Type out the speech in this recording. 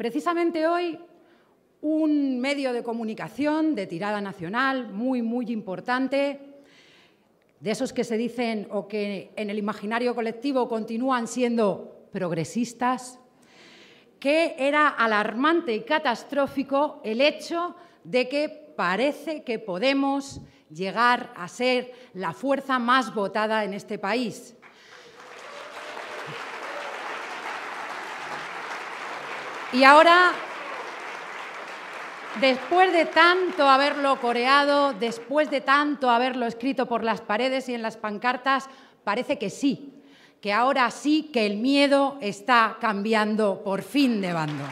Precisamente hoy, un medio de comunicación de tirada nacional muy, muy importante, de esos que se dicen o que en el imaginario colectivo continúan siendo progresistas, que era alarmante y catastrófico el hecho de que parece que podemos llegar a ser la fuerza más votada en este país. Y ahora, después de tanto haberlo coreado, después de tanto haberlo escrito por las paredes y en las pancartas, parece que sí, que ahora sí que el miedo está cambiando por fin de bando.